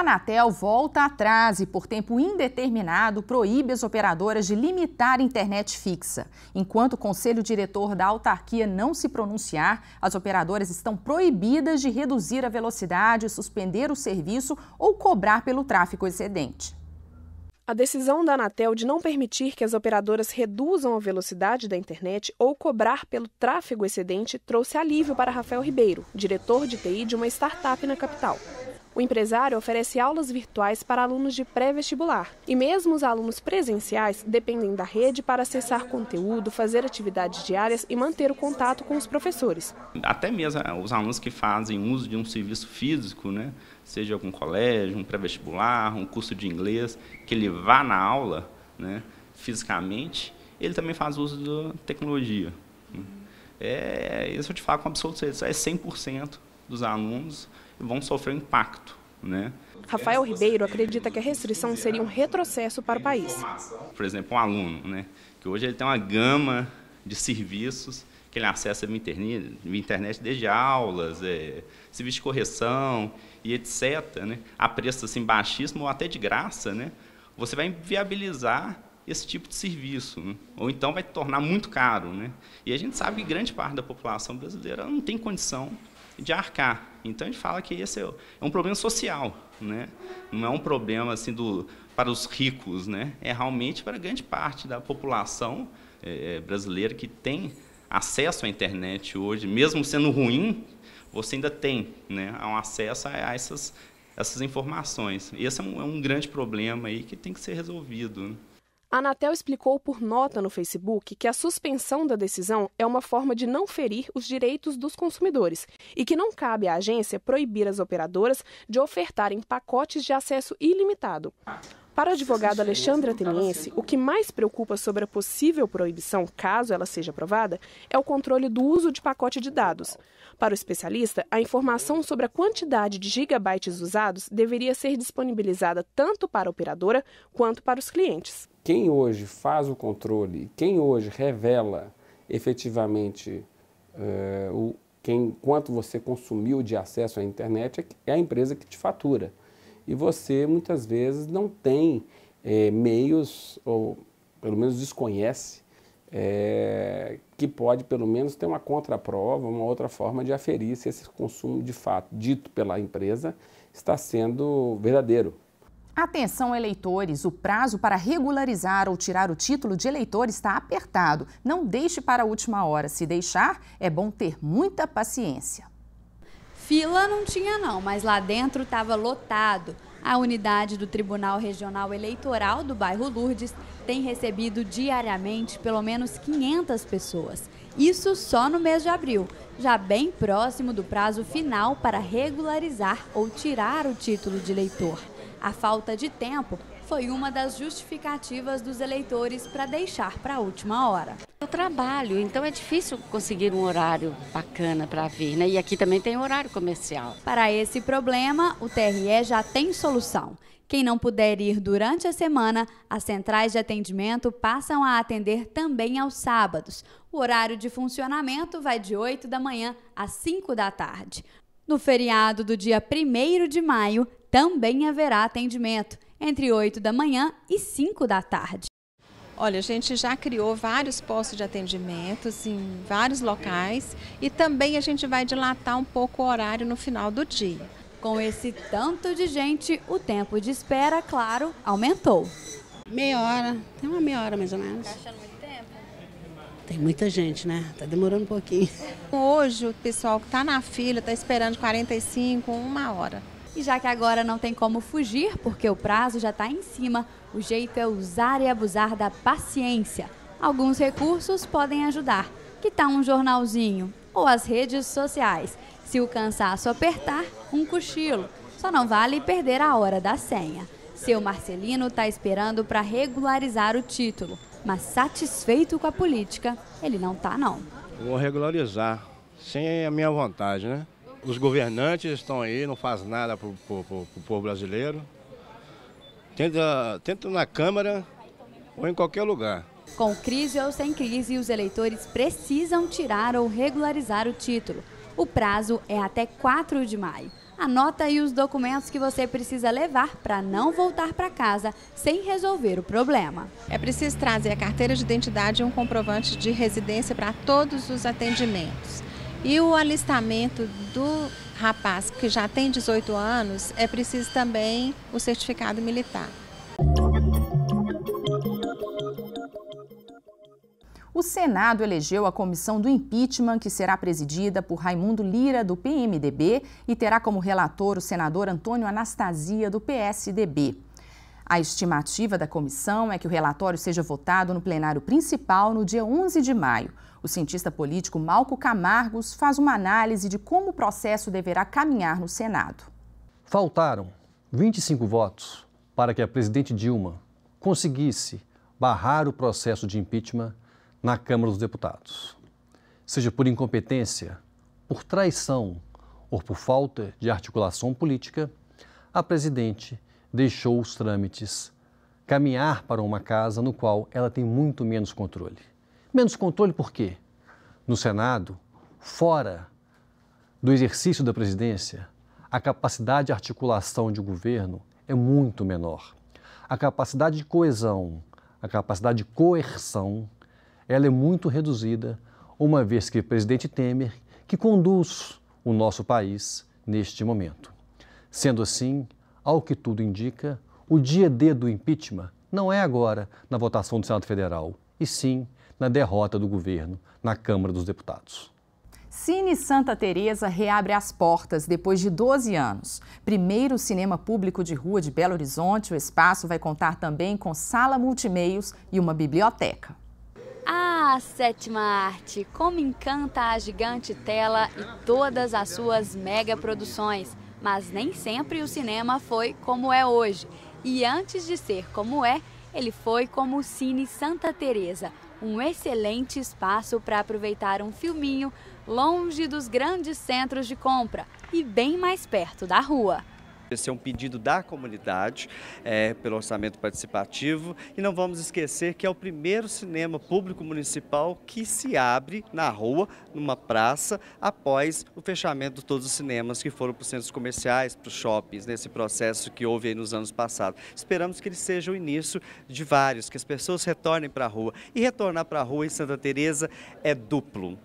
A Anatel volta atrás e, por tempo indeterminado, proíbe as operadoras de limitar a internet fixa. Enquanto o conselho diretor da autarquia não se pronunciar, as operadoras estão proibidas de reduzir a velocidade, suspender o serviço ou cobrar pelo tráfego excedente. A decisão da Anatel de não permitir que as operadoras reduzam a velocidade da internet ou cobrar pelo tráfego excedente trouxe alívio para Rafael Ribeiro, diretor de TI de uma startup na capital. O empresário oferece aulas virtuais para alunos de pré-vestibular. E mesmo os alunos presenciais dependem da rede para acessar conteúdo, fazer atividades diárias e manter o contato com os professores. Até mesmo eh, os alunos que fazem uso de um serviço físico, né? seja algum colégio, um pré-vestibular, um curso de inglês, que ele vá na aula né? fisicamente, ele também faz uso da tecnologia. É, isso eu te falo com absoluto certeza, é 100% dos alunos vão sofrer impacto. Né? Rafael Ribeiro acredita que a restrição seria um retrocesso para o país. Por exemplo, um aluno, né, que hoje ele tem uma gama de serviços que ele acessa via internet, via internet desde aulas, é, serviço de correção e etc., né, a preço assim, baixíssimo ou até de graça, né, você vai viabilizar esse tipo de serviço, né? ou então vai tornar muito caro. Né? E a gente sabe que grande parte da população brasileira não tem condição de arcar. Então a gente fala que esse é, é um problema social, né? Não é um problema assim do para os ricos, né? É realmente para grande parte da população é, é, brasileira que tem acesso à internet hoje, mesmo sendo ruim, você ainda tem, né, um acesso a, essas essas informações. Esse é um, é um, grande problema aí que tem que ser resolvido. Né? A Anatel explicou por nota no Facebook que a suspensão da decisão é uma forma de não ferir os direitos dos consumidores e que não cabe à agência proibir as operadoras de ofertarem pacotes de acesso ilimitado. Para o advogado Alexandre Ateniense, o que mais preocupa sobre a possível proibição, caso ela seja aprovada, é o controle do uso de pacote de dados. Para o especialista, a informação sobre a quantidade de gigabytes usados deveria ser disponibilizada tanto para a operadora quanto para os clientes quem hoje faz o controle, quem hoje revela efetivamente uh, o, quem, quanto você consumiu de acesso à internet é, é a empresa que te fatura. E você muitas vezes não tem é, meios, ou pelo menos desconhece, é, que pode pelo menos ter uma contraprova, uma outra forma de aferir se esse consumo de fato dito pela empresa está sendo verdadeiro. Atenção, eleitores! O prazo para regularizar ou tirar o título de eleitor está apertado. Não deixe para a última hora. Se deixar, é bom ter muita paciência. Fila não tinha, não, mas lá dentro estava lotado. A unidade do Tribunal Regional Eleitoral do bairro Lourdes tem recebido diariamente pelo menos 500 pessoas. Isso só no mês de abril, já bem próximo do prazo final para regularizar ou tirar o título de eleitor. A falta de tempo foi uma das justificativas dos eleitores para deixar para a última hora. Eu trabalho, então é difícil conseguir um horário bacana para vir, né? E aqui também tem horário comercial. Para esse problema, o TRE já tem solução. Quem não puder ir durante a semana, as centrais de atendimento passam a atender também aos sábados. O horário de funcionamento vai de 8 da manhã às 5 da tarde. No feriado do dia 1 de maio, também haverá atendimento entre 8 da manhã e 5 da tarde. Olha, a gente já criou vários postos de atendimentos em vários locais e também a gente vai dilatar um pouco o horário no final do dia. Com esse tanto de gente, o tempo de espera, claro, aumentou. Meia hora, tem uma meia hora mais ou menos. Tá achando muito tempo? Tem muita gente, né? Tá demorando um pouquinho. Hoje o pessoal que tá na fila tá esperando 45, uma hora. E já que agora não tem como fugir, porque o prazo já está em cima, o jeito é usar e abusar da paciência. Alguns recursos podem ajudar. Que tal um jornalzinho ou as redes sociais? Se o cansaço apertar, um cochilo. Só não vale perder a hora da senha. Seu Marcelino está esperando para regularizar o título, mas satisfeito com a política, ele não está não. Vou regularizar, sem é a minha vontade, né? os governantes estão aí, não faz nada para o povo brasileiro. Tenta, tenta na Câmara ou em qualquer lugar. Com crise ou sem crise, os eleitores precisam tirar ou regularizar o título. O prazo é até 4 de maio. Anota aí os documentos que você precisa levar para não voltar para casa sem resolver o problema. É preciso trazer a carteira de identidade e um comprovante de residência para todos os atendimentos. E o alistamento do rapaz que já tem 18 anos, é preciso também o certificado militar. O Senado elegeu a comissão do impeachment, que será presidida por Raimundo Lira, do PMDB, e terá como relator o senador Antônio Anastasia, do PSDB. A estimativa da comissão é que o relatório seja votado no plenário principal no dia 11 de maio. O cientista político Malco Camargos faz uma análise de como o processo deverá caminhar no Senado. Faltaram 25 votos para que a presidente Dilma conseguisse barrar o processo de impeachment na Câmara dos Deputados. Seja por incompetência, por traição ou por falta de articulação política, a presidente deixou os trâmites, caminhar para uma casa no qual ela tem muito menos controle. Menos controle por quê? No Senado, fora do exercício da presidência, a capacidade de articulação de governo é muito menor. A capacidade de coesão, a capacidade de coerção, ela é muito reduzida, uma vez que o presidente Temer que conduz o nosso país neste momento. Sendo assim, ao que tudo indica, o dia D do impeachment não é agora na votação do Senado Federal, e sim na derrota do governo na Câmara dos Deputados. Cine Santa Teresa reabre as portas depois de 12 anos. Primeiro cinema público de rua de Belo Horizonte, o espaço vai contar também com sala multimeios e uma biblioteca. Ah, sétima arte! Como encanta a gigante tela e todas as suas mega produções mas nem sempre o cinema foi como é hoje. E antes de ser como é, ele foi como o Cine Santa Teresa, um excelente espaço para aproveitar um filminho longe dos grandes centros de compra e bem mais perto da rua. Esse é um pedido da comunidade é, pelo orçamento participativo e não vamos esquecer que é o primeiro cinema público municipal que se abre na rua, numa praça, após o fechamento de todos os cinemas que foram para os centros comerciais, para os shoppings, nesse processo que houve nos anos passados. Esperamos que ele seja o início de vários, que as pessoas retornem para a rua. E retornar para a rua em Santa Teresa é duplo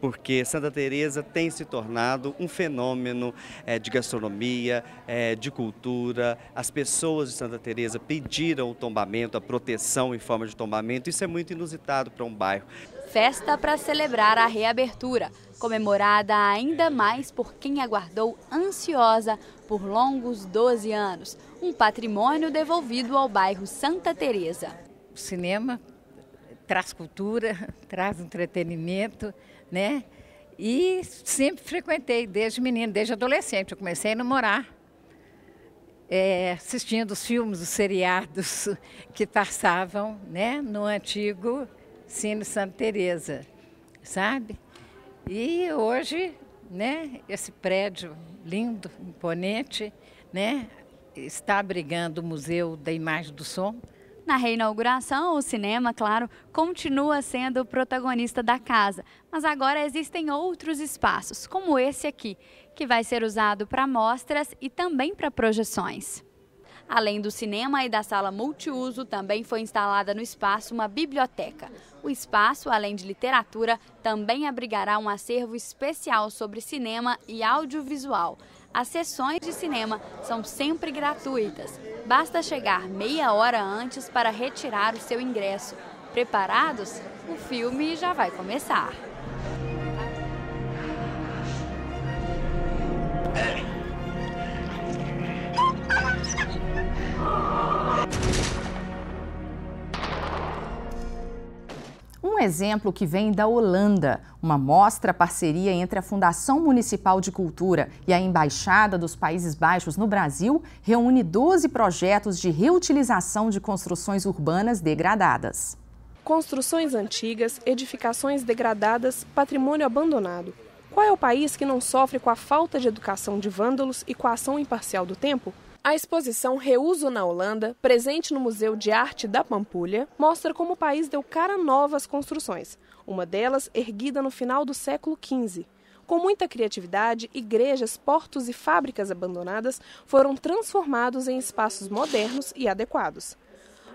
porque Santa Teresa tem se tornado um fenômeno é, de gastronomia, é, de cultura. As pessoas de Santa Teresa pediram o tombamento, a proteção em forma de tombamento. Isso é muito inusitado para um bairro. Festa para celebrar a reabertura, comemorada ainda mais por quem aguardou ansiosa por longos 12 anos, um patrimônio devolvido ao bairro Santa Teresa. Cinema, traz cultura, traz entretenimento, né? E sempre frequentei, desde menino, desde adolescente. Eu comecei a namorar, é, assistindo os filmes, os seriados que passavam né, no antigo Cine Santa Teresa, sabe? E hoje, né, esse prédio lindo, imponente, né, está abrigando o Museu da Imagem do Som, na reinauguração, o cinema, claro, continua sendo o protagonista da casa, mas agora existem outros espaços, como esse aqui, que vai ser usado para mostras e também para projeções. Além do cinema e da sala multiuso, também foi instalada no espaço uma biblioteca. O espaço, além de literatura, também abrigará um acervo especial sobre cinema e audiovisual. As sessões de cinema são sempre gratuitas Basta chegar meia hora antes para retirar o seu ingresso. Preparados? O filme já vai começar. É. Um exemplo que vem da Holanda, uma mostra parceria entre a Fundação Municipal de Cultura e a Embaixada dos Países Baixos no Brasil reúne 12 projetos de reutilização de construções urbanas degradadas. Construções antigas, edificações degradadas, patrimônio abandonado. Qual é o país que não sofre com a falta de educação de vândalos e com a ação imparcial do tempo? A exposição Reuso na Holanda, presente no Museu de Arte da Pampulha, mostra como o país deu cara nova às construções, uma delas erguida no final do século XV. Com muita criatividade, igrejas, portos e fábricas abandonadas foram transformados em espaços modernos e adequados.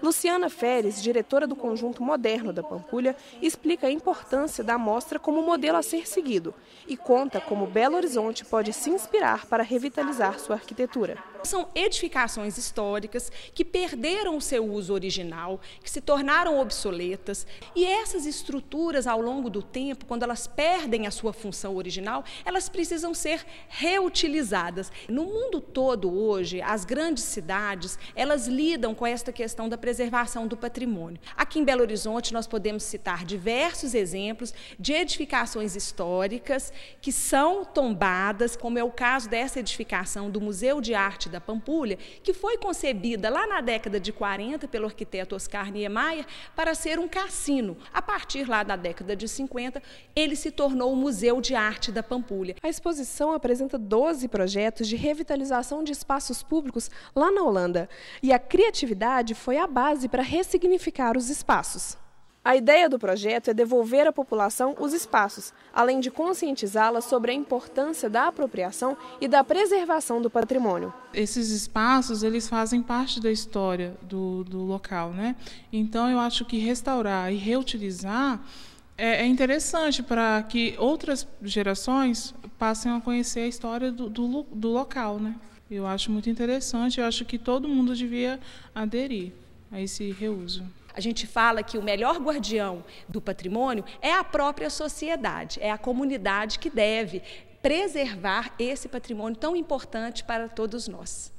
Luciana Feres, diretora do Conjunto Moderno da Pampulha, explica a importância da mostra como modelo a ser seguido e conta como Belo Horizonte pode se inspirar para revitalizar sua arquitetura. São edificações históricas que perderam o seu uso original, que se tornaram obsoletas, e essas estruturas, ao longo do tempo, quando elas perdem a sua função original, elas precisam ser reutilizadas. No mundo todo hoje, as grandes cidades, elas lidam com esta questão da preservação do patrimônio. Aqui em Belo Horizonte, nós podemos citar diversos exemplos de edificações históricas que são tombadas, como é o caso dessa edificação do Museu de Arte da Pampulha, que foi concebida lá na década de 40 pelo arquiteto Oscar Niemeyer para ser um cassino. A partir lá da década de 50, ele se tornou o Museu de Arte da Pampulha. A exposição apresenta 12 projetos de revitalização de espaços públicos lá na Holanda, e a criatividade foi a base para ressignificar os espaços. A ideia do projeto é devolver à população os espaços, além de conscientizá-la sobre a importância da apropriação e da preservação do patrimônio. Esses espaços eles fazem parte da história do, do local, né? Então eu acho que restaurar e reutilizar é, é interessante para que outras gerações passem a conhecer a história do, do, do local, né? Eu acho muito interessante, eu acho que todo mundo devia aderir a esse reuso. A gente fala que o melhor guardião do patrimônio é a própria sociedade, é a comunidade que deve preservar esse patrimônio tão importante para todos nós.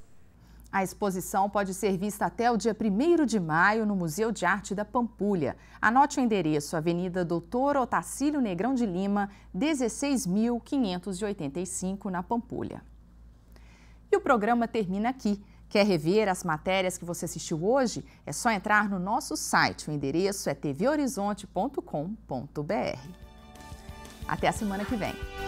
A exposição pode ser vista até o dia 1 de maio no Museu de Arte da Pampulha. Anote o endereço, Avenida Doutor Otacílio Negrão de Lima, 16.585, na Pampulha. E o programa termina aqui. Quer rever as matérias que você assistiu hoje? É só entrar no nosso site. O endereço é tvhorizonte.com.br. Até a semana que vem.